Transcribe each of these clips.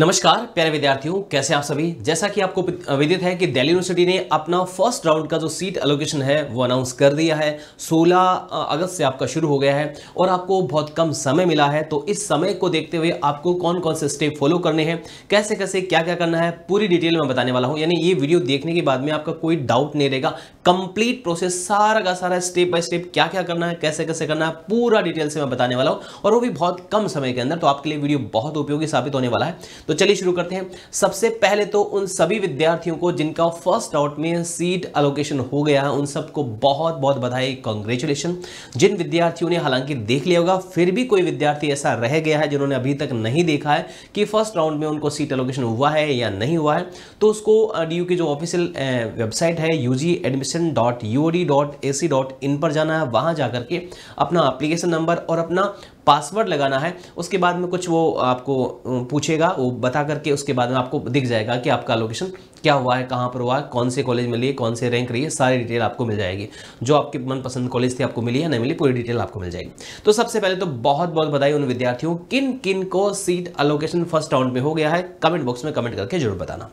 नमस्कार प्यारे विद्यार्थियों कैसे आप सभी जैसा कि आपको विदित है कि दिल्ली यूनिवर्सिटी ने अपना फर्स्ट राउंड का जो सीट एलोकेशन है वो अनाउंस कर दिया है 16 अगस्त से आपका शुरू हो गया है और आपको बहुत कम समय मिला है तो इस समय को देखते हुए आपको कौन कौन से स्टेप फॉलो करने हैं कैसे कैसे क्या क्या करना है पूरी डिटेल में बताने वाला हूँ यानी ये वीडियो देखने के बाद में आपका कोई डाउट नहीं रहेगा कंप्लीट प्रोसेस सारा का सारा स्टेप बाय स्टेप क्या क्या करना है कैसे कैसे करना है पूरा डिटेल से मैं बताने वाला हूँ और वो भी बहुत कम समय के अंदर तो आपके लिए वीडियो बहुत उपयोगी साबित होने वाला है तो चलिए शुरू करते हैं सबसे पहले तो उन सभी विद्यार्थियों को जिनका फर्स्ट आउट में सीट अलोकेशन हो गया उन सबको बहुत बहुत बधाई कॉन्ग्रेचुलेशन जिन विद्यार्थियों ने हालांकि देख लिया होगा फिर भी कोई विद्यार्थी ऐसा रह गया है जिन्होंने अभी तक नहीं देखा है कि फर्स्ट राउंड में उनको सीट अलोकेशन हुआ है या नहीं हुआ है तो उसको डी की जो ऑफिशियल वेबसाइट है U G admission dot U D dot A C dot in पर जाना है वहाँ जा करके अपना अप्लीकेशन नंबर और अपना पासवर्ड लगाना है उसके बाद में कुछ वो आपको पूछेगा वो बता करके उसके बाद में आपको दिख जाएगा कि आपका लोकेशन क्या हुआ है कहाँ पर हुआ है कौन से कॉलेज में लिए कौन से रैंक रही है सारी डिटेल आपको मिल जाएगी जो आपके मनपसंद कॉलेज थे आपको मिली या नहीं मिली पूरी डिटेल आपको मिल जाएगी तो सबसे पहले तो बहुत बहुत बधाई उन विद्यार्थियों किन किन को सीट अलोकेशन फर्स्ट राउंड में हो गया है कमेंट बॉक्स में कमेंट करके जरूर बताना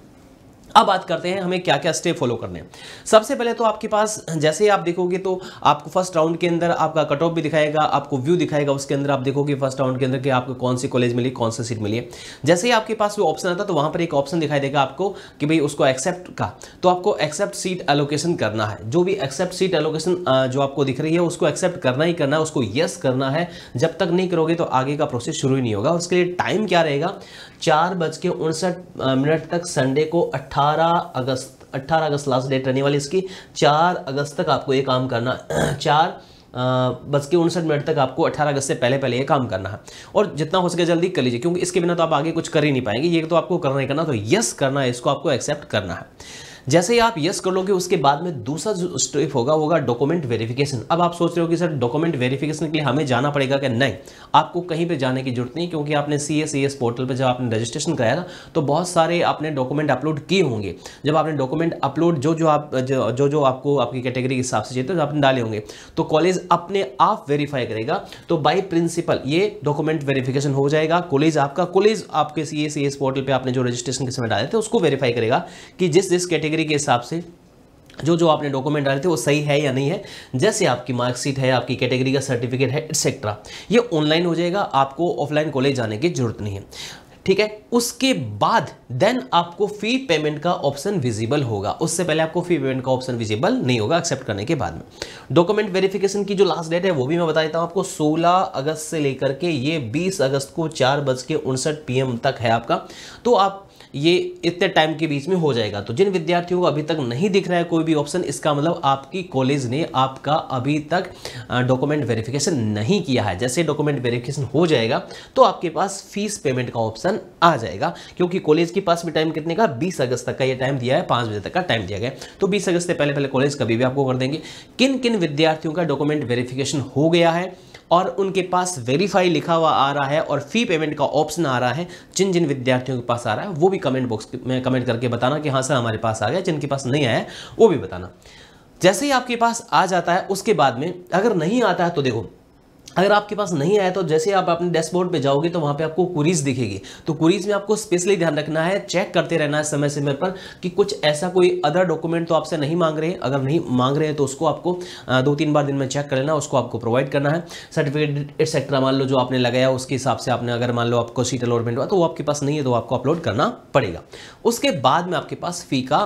अब बात करते हैं हमें क्या क्या स्टेप फॉलो करने हैं सबसे पहले तो आपके पास जैसे ही आप देखोगे तो आपको फर्स्ट राउंड के अंदर आपका कट ऑफ भी दिखाएगा आपको व्यू दिखाएगा उसके अंदर आप देखोगे फर्स्ट राउंड के अंदर कि आपको कौन सी कॉलेज मिली कौन सी सीट मिली है जैसे ही आपके पास वो ऑप्शन आता तो वहां पर एक ऑप्शन दिखाई देगा आपको कि भाई उसको एक्सेप्ट का तो आपको एक्सेप्ट सीट एलोकेशन करना है जो भी एक्सेप्ट सीट एलोकेशन जो आपको दिख रही है उसको एक्सेप्ट करना ही करना है उसको यस करना है जब तक नहीं करोगे तो आगे का प्रोसेस शुरू ही नहीं होगा उसके लिए टाइम क्या रहेगा चार बज के उनसठ मिनट तक संडे को अट्ठारह 18 अगस्त 18 अगस्त लास्ट डेट रहने वाली इसकी 4 अगस्त तक आपको ये काम करना चार बस के उनसठ मिनट तक आपको 18 अगस्त से पहले पहले ये काम करना है और जितना हो सके जल्दी कर लीजिए क्योंकि इसके बिना तो आप आगे कुछ कर ही नहीं पाएंगे ये तो आपको करना ही करना तो यस करना है इसको आपको एक्सेप्ट करना है जैसे ही आप यस कर लोगे उसके बाद में दूसरा जो स्टेप होगा होगा डॉक्यूमेंट वेरिफिकेशन अब आप सोच रहे हो कि सर डॉक्यूमेंट वेरिफिकेशन के लिए हमें जाना पड़ेगा कि नहीं आपको कहीं पे जाने की जरूरत नहीं क्योंकि आपने सी एस एस पोर्टल पर जब आपने रजिस्ट्रेशन कराया था तो बहुत सारे आपने डॉक्यूमेंट अपलोड किए होंगे जब आपने डॉक्यूमेंट अपलोड जो जो आप जो जो, आपको आपकी कैटेगरी के हिसाब से चाहिए तो आपने डाले होंगे तो कॉलेज अपने आप वेरीफाई करेगा तो बाई प्रिंसिपल ये डॉक्यूमेंट वेरिफिकेशन हो जाएगा कॉलेज आपका कॉलेज आपके सी एस पोर्टल पर आपने जो रजिस्ट्रेशन के समय डाले थे उसको वेरीफाई करेगा कि जिस जिस कैटेगरी कैटेगरी के हिसाब से जो जो आपने डॉक्यूमेंट डाले थे वो सही है या नहीं है जैसे आपकी मार्कशीट है आपकी कैटेगरी का सर्टिफिकेट है एक्सेट्रा ये ऑनलाइन हो जाएगा आपको ऑफलाइन कॉलेज जाने की जरूरत नहीं है ठीक है उसके बाद देन आपको फी पेमेंट का ऑप्शन विजिबल होगा उससे पहले आपको फी पेमेंट का ऑप्शन विजिबल नहीं होगा एक्सेप्ट करने के बाद में डॉक्यूमेंट वेरिफिकेशन की जो लास्ट डेट है वो भी मैं बता देता हूँ आपको 16 अगस्त से लेकर के ये 20 अगस्त को चार बज के उनसठ पी तक है आपका तो आप ये इतने टाइम के बीच में हो जाएगा तो जिन विद्यार्थियों को अभी तक नहीं दिख रहा है कोई भी ऑप्शन इसका मतलब आपकी कॉलेज ने आपका अभी तक डॉक्यूमेंट वेरिफिकेशन नहीं किया है जैसे डॉक्यूमेंट वेरिफिकेशन हो जाएगा तो आपके पास फीस पेमेंट का ऑप्शन आ जाएगा क्योंकि कॉलेज के पास भी टाइम कितने का बीस अगस्त तक का यह टाइम दिया है पाँच बजे तक का टाइम दिया गया तो बीस अगस्त से पहले पहले कॉलेज कभी भी आपको कर देंगे किन किन विद्यार्थियों का डॉक्यूमेंट वेरिफिकेशन हो गया है और उनके पास वेरीफाई लिखा हुआ आ रहा है और फ़ी पेमेंट का ऑप्शन आ रहा है जिन जिन विद्यार्थियों के पास आ रहा है वो भी कमेंट बॉक्स में कमेंट करके बताना कि हाँ सर हमारे पास आ गया जिनके पास नहीं आया वो भी बताना जैसे ही आपके पास आ जाता है उसके बाद में अगर नहीं आता है तो देखो अगर आपके पास नहीं आया तो जैसे आप अपने डैशबोर्ड पे जाओगे तो वहाँ पे आपको कुरीज दिखेगी तो कुरीज में आपको स्पेशली ध्यान रखना है चेक करते रहना है समय समय पर कि कुछ ऐसा कोई अदर डॉक्यूमेंट तो आपसे नहीं मांग रहे हैं अगर नहीं मांग रहे हैं तो उसको आपको दो तीन बार दिन में चेक कर लेना उसको आपको प्रोवाइड करना है सर्टिफिकेट एक्सेट्रा मान लो जो आपने लगाया उसके हिसाब से आपने अगर मान लो आपको सीट अलॉटमेंट हुआ तो वो आपके पास नहीं है तो आपको अपलोड करना पड़ेगा उसके बाद में आपके पास फ़ी का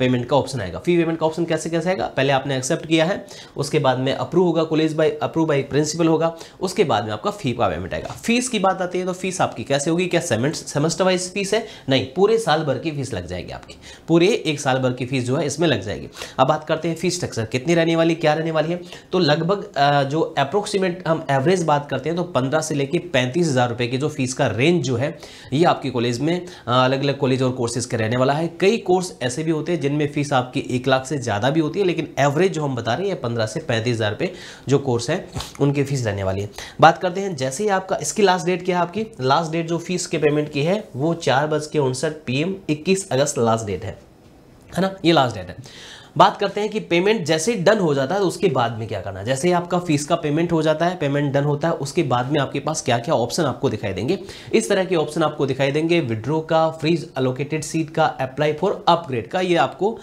पेमेंट का ऑप्शन आएगा फी पेमेंट का ऑप्शन कैसे कैसे आएगा पहले आपने एक्सेप्ट किया है उसके बाद में अप्रूव होगा college by approve by principal होगा उसके बाद में आपका फी का पेमेंट आएगा फीस की बात आती है तो फीस आपकी कैसे होगी क्या सेमेस्टर वाइज फीस है नहीं पूरे साल भर की फीस लग जाएगी आपकी पूरे एक साल भर की फीस जो है इसमें लग जाएगी अब बात करते हैं फीस स्ट्रक्चर कितनी रहने वाली क्या रहने वाली है तो लगभग जो अप्रोक्सीमेट हम एवरेज बात करते हैं तो पंद्रह से लेकर पैंतीस हज़ार रुपये की जो फीस का रेंज जो है ये आपके कॉलेज में अलग अलग कॉलेज और कोर्सेज के रहने वाला है कई कोर्स ऐसे भी होते हैं जिनमें फीस आपकी एक लाख से ज़्यादा भी होती है लेकिन एवरेज जो हम बता रहे हैं पंद्रह से पैंतीस हज़ार रुपये जो कोर्स है उनकी फीस रहने वाली है बात करते हैं जैसे ही आपका इसकी लास्ट डेट क्या है आपकी लास्ट डेट जो फीस के पेमेंट की है वो चार बज के उनसठ पी एम इक्कीस अगस्त लास्ट डेट है है ना ये लास्ट डेट है बात करते हैं कि पेमेंट जैसे डन हो जाता है तो उसके बाद में क्या करना जैसे आपका फीस का पेमेंट हो जाता है पेमेंट डन होता है उसके बाद में आपके पास क्या क्या ऑप्शन आपको दिखाई देंगे इस तरह के ऑप्शन आपको दिखाई देंगे विड्रो का फ्रीज अलोकेटेड सीट का अप्लाई फॉर अपग्रेड का ये आपको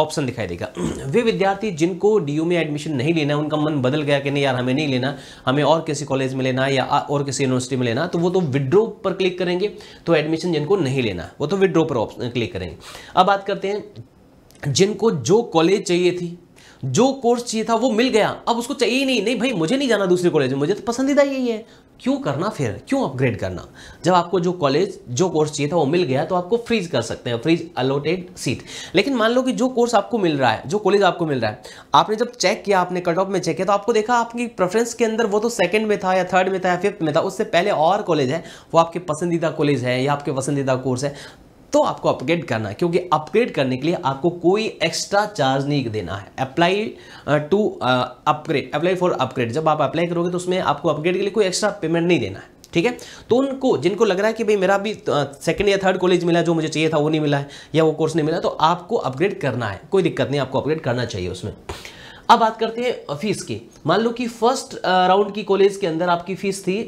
ऑप्शन दिखाई देगा वे विद्यार्थी जिनको डी में एडमिशन नहीं लेना उनका मन बदल गया कि नहीं यार हमें नहीं लेना हमें और किसी कॉलेज में लेना या और किसी यूनिवर्सिटी में लेना तो वो तो विड्रो पर क्लिक करेंगे तो एडमिशन जिनको नहीं लेना वो तो विड्रो पर क्लिक करेंगे अब बात करते हैं जिनको जो कॉलेज चाहिए थी जो कोर्स चाहिए था वो मिल गया अब उसको चाहिए ही नहीं नहीं भाई मुझे नहीं जाना दूसरे कॉलेज में मुझे तो पसंदीदा यही है क्यों करना फिर क्यों अपग्रेड करना जब आपको जो कॉलेज जो कोर्स चाहिए था वो मिल गया तो आपको फ्रीज कर सकते हैं फ्रीज अलोटेड सीट लेकिन मान लो कि जो कोर्स आपको मिल रहा है जो कॉलेज आपको मिल रहा है आपने जब चेक किया आपने कट ऑफ में चेक किया तो आपको देखा आपकी प्रेफरेंस के अंदर वो तो सेकंड में था या थर्ड में था या फिफ्थ में था उससे पहले और कॉलेज है वो आपके पसंदीदा कॉलेज है या आपके पसंदीदा कोर्स है तो आपको अपग्रेड करना है क्योंकि अपग्रेड करने के लिए आपको कोई एक्स्ट्रा चार्ज नहीं देना है apply to upgrade apply for upgrade जब आप अप्लाई करोगे तो उसमें आपको अपग्रेड के लिए कोई एक्स्ट्रा पेमेंट नहीं देना है ठीक है तो उनको जिनको लग रहा है कि भाई मेरा भी सेकंड uh, या थर्ड कॉलेज मिला जो मुझे चाहिए था वो नहीं मिला है या वो कोर्स नहीं मिला तो आपको अपग्रेड करना है कोई दिक्कत नहीं आपको अपग्रेड करना चाहिए उसमें अब बात करते हैं फीस की मान लो कि फर्स्ट राउंड uh, की कॉलेज के अंदर आपकी फीस थी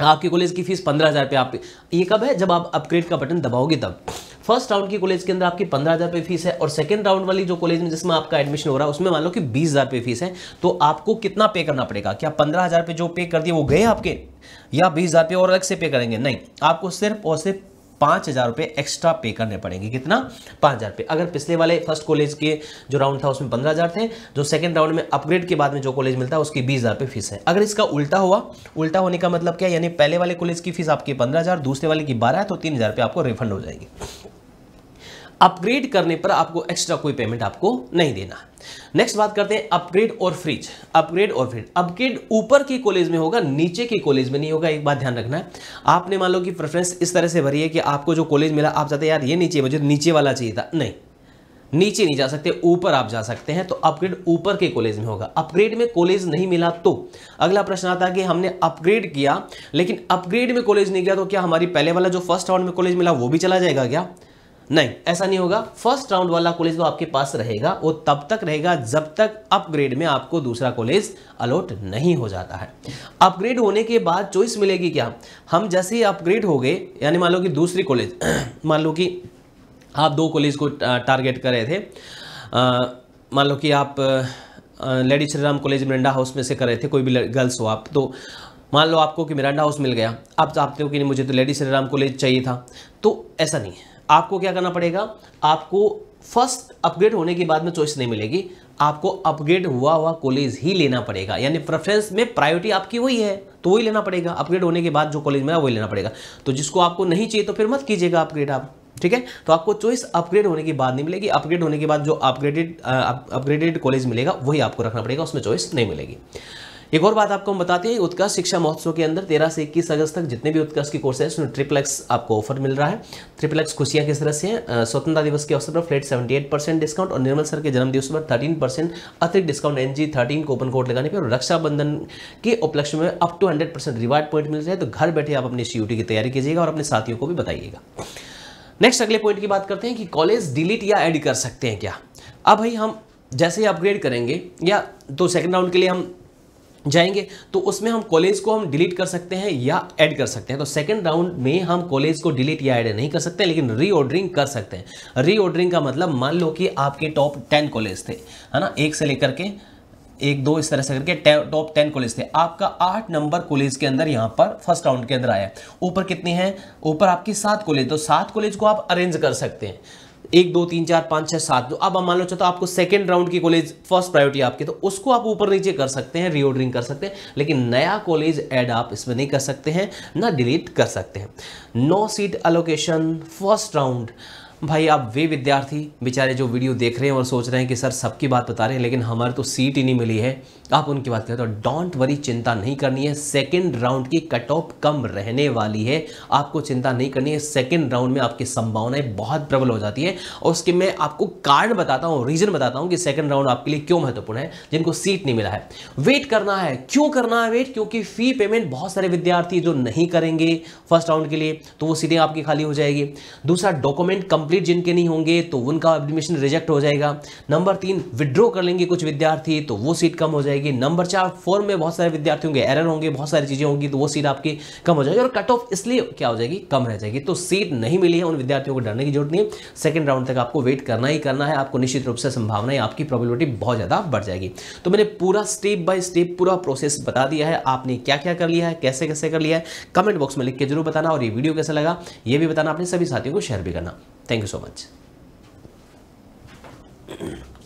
आपके कॉलेज की फीस पंद्रह हज़ार रुपये आप ये कब है जब आप अपग्रेड का बटन दबाओगे तब फर्स्ट राउंड की कॉलेज के अंदर आपकी पंद्रह हज़ार रुपये फीस है और सेकंड राउंड वाली जो कॉलेज में जिसमें आपका एडमिशन हो रहा है उसमें मान लो कि बीस हज़ार रुपये फीस है तो आपको कितना पे करना पड़ेगा क्या पंद्रह हज़ार रुपये जो पे कर दिए वो गए आपके या बीस हज़ार और अलग से पे करेंगे नहीं आपको सिर्फ और सिर्फ पाँच हज़ार रुपये एक्स्ट्रा पे करने पड़ेंगे कितना पाँच हज़ार रुपये अगर पिछले वाले फर्स्ट कॉलेज के जो राउंड था उसमें पंद्रह हज़ार थे जो सेकंड राउंड में अपग्रेड के बाद में जो कॉलेज मिलता है उसकी बीस हज़ार रुपये फीस है अगर इसका उल्टा हुआ उल्टा होने का मतलब क्या यानी पहले वाले कॉलेज की फीस आपकी पंद्रह हज़ार दूसरे वाले की बारह है तो तीन हज़ार आपको रिफंड हो जाएगी अपग्रेड करने पर आपको एक्स्ट्रा कोई पेमेंट आपको नहीं देना नेक्स्ट बात करते हैं अपग्रेड और फ्रिज अपग्रेड और फ्रिज अपग्रेड ऊपर के कॉलेज में होगा नीचे के कॉलेज में नहीं होगा एक बात ध्यान रखना है आपने मान लो कि प्रेफरेंस इस तरह से भरी है कि आपको जो कॉलेज मिला आप चाहते यार ये नीचे मुझे नीचे वाला चाहिए था नहीं नीचे नहीं जा सकते ऊपर आप जा सकते हैं तो अपग्रेड ऊपर के कॉलेज में होगा अपग्रेड में कॉलेज नहीं मिला तो अगला प्रश्न आता है कि हमने अपग्रेड किया लेकिन अपग्रेड में कॉलेज नहीं गया तो क्या हमारी पहले वाला जो फर्स्ट राउंड में कॉलेज मिला वो भी चला जाएगा क्या नहीं ऐसा नहीं होगा फर्स्ट राउंड वाला कॉलेज वो तो आपके पास रहेगा वो तब तक रहेगा जब तक अपग्रेड में आपको दूसरा कॉलेज अलॉट नहीं हो जाता है अपग्रेड होने के बाद चॉइस मिलेगी क्या हम जैसे ही अपग्रेड हो गए यानी मान लो कि दूसरी कॉलेज मान लो कि आप दो कॉलेज को टारगेट कर रहे थे मान लो कि आप lady Shri Ram college Miranda house में से कर रहे थे कोई भी गर्ल्स हो आप तो मान लो आपको कि मिरांडा हाउस मिल गया आप चाहते हो कि नहीं मुझे तो लेडी श्री राम कॉलेज चाहिए था तो ऐसा नहीं है आपको क्या करना पड़ेगा आपको फर्स्ट अपग्रेड होने के बाद में चॉइस नहीं मिलेगी आपको अपग्रेड हुआ हुआ कॉलेज ही लेना पड़ेगा यानी प्रेफरेंस में प्रायोरिटी आपकी वही है तो वही लेना पड़ेगा अपग्रेड होने के बाद जो कॉलेज में वही लेना पड़ेगा तो जिसको आपको नहीं चाहिए तो फिर मत कीजिएगा अपग्रेड आप ठीक है तो आपको चॉइस अपग्रेड होने के बाद नहीं मिलेगी अपग्रेड होने के बाद जो अपग्रेडेड अपग्रेडेड कॉलेज मिलेगा वही आपको रखना पड़ेगा उसमें चॉइस नहीं मिलेगी एक और बात आपको हम बताते हैं उत्कर्ष शिक्षा महोत्सव के अंदर तेरह से इक्कीस अगस्त तक जितने भी उत्कर्ष के कोर्स है उसमें ट्रिपलेक्स आपको ऑफर मिल रहा है ट्रिपलेक्स खुशियाँ किस तरह से हैं स्वतंत्रता दिवस के अवसर पर flat seventy eight percent discount और निर्मल सर के जन्मदिवस पर थर्टीन परसेंट अतिरिक्त discount N G thirteen coupon code लगाने पर रक्षाबंधन के उपलक्ष्य में up to hundred percent reward point मिल जाए तो घर बैठे आप अपनी सी की तैयारी कीजिएगा और अपने साथियों को भी बताइएगा नेक्स्ट अगले पॉइंट की बात करते हैं कि कॉलेज डिलीट या ऐड कर सकते हैं क्या अब भाई हम जैसे ही अपग्रेड करेंगे या तो सेकंड राउंड के लिए हम जाएंगे तो उसमें हम कॉलेज को हम डिलीट कर सकते हैं या ऐड कर सकते हैं तो सेकंड राउंड में हम कॉलेज को डिलीट या ऐड नहीं कर सकते लेकिन रीऑर्डरिंग कर सकते हैं रीऑर्डरिंग का मतलब मान लो कि आपके टॉप टेन कॉलेज थे है ना एक से लेकर के एक दो इस तरह से करके टॉप टेन कॉलेज थे आपका आठ नंबर कॉलेज के अंदर यहाँ पर फर्स्ट राउंड के अंदर आया ऊपर कितने हैं ऊपर आपकी सात कॉलेज तो सात कॉलेज को आप अरेंज कर सकते हैं एक दो तीन चार पाँच छः सात जो अब मान लो चाहते तो आपको सेकेंड राउंड की कॉलेज फर्स्ट प्रायोरिटी आपकी तो उसको आप ऊपर नीचे कर सकते हैं रीऑर्डरिंग कर सकते हैं लेकिन नया कॉलेज ऐड आप इसमें नहीं कर सकते हैं ना डिलीट कर सकते हैं no seat allocation first round भाई आप वे विद्यार्थी बेचारे जो वीडियो देख रहे हैं और सोच रहे हैं कि सर सबकी बात बता रहे हैं लेकिन हमारे तो सीट ही नहीं मिली है आप उनकी बात करें तो डोंट वरी चिंता नहीं करनी है सेकेंड राउंड की कट ऑफ कम रहने वाली है आपको चिंता नहीं करनी है सेकेंड राउंड में आपकी संभावनाएं बहुत प्रबल हो जाती है और उसके मैं आपको कारण बताता हूँ रीजन बताता हूँ कि सेकेंड राउंड आपके लिए क्यों महत्वपूर्ण है जिनको सीट नहीं मिला है वेट करना है क्यों करना है वेट क्योंकि फी पेमेंट बहुत सारे विद्यार्थी जो नहीं करेंगे फर्स्ट राउंड के लिए तो वो सीटें आपकी खाली हो जाएगी दूसरा डॉक्यूमेंट कंप्लीट कंप्लीट जिनके नहीं होंगे तो उनका एडमिशन रिजेक्ट हो जाएगा नंबर तीन विड्रॉ कर लेंगे कुछ विद्यार्थी तो वो सीट कम हो जाएगी नंबर चार फॉर्म में बहुत सारे विद्यार्थी होंगे एरर होंगे बहुत सारी चीज़ें होंगी तो वो सीट आपकी कम हो जाएगी और कट ऑफ इसलिए क्या हो जाएगी कम रह जाएगी तो सीट नहीं मिली है उन विद्यार्थियों को डरने की जरूरत नहीं सेकेंड राउंड तक आपको वेट करना ही करना है आपको निश्चित रूप से है आपकी प्रॉबिलिटी बहुत ज़्यादा बढ़ जाएगी तो मैंने पूरा स्टेप बाय स्टेप पूरा प्रोसेस बता दिया है आपने क्या क्या कर लिया है कैसे कैसे कर लिया है कमेंट बॉक्स में लिख के जरूर बताना और ये वीडियो कैसा लगा ये भी बताना अपने सभी साथियों को शेयर भी करना thank Thank you so much.